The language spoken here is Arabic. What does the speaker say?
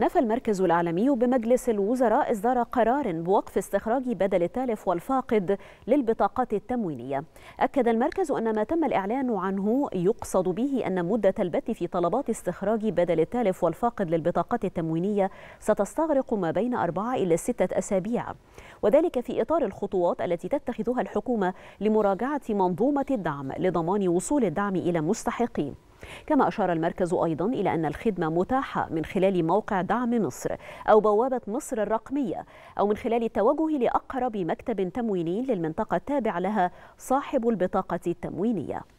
نفى المركز الاعلامي بمجلس الوزراء إصدار قرار بوقف استخراج بدل التالف والفاقد للبطاقات التموينية أكد المركز أن ما تم الإعلان عنه يقصد به أن مدة البت في طلبات استخراج بدل التالف والفاقد للبطاقات التموينية ستستغرق ما بين أربعة إلى ستة أسابيع وذلك في إطار الخطوات التي تتخذها الحكومة لمراجعة منظومة الدعم لضمان وصول الدعم إلى مستحقيه كما أشار المركز أيضا إلى أن الخدمة متاحة من خلال موقع دعم مصر أو بوابة مصر الرقمية أو من خلال التوجه لأقرب مكتب تمويني للمنطقة التابع لها صاحب البطاقة التموينية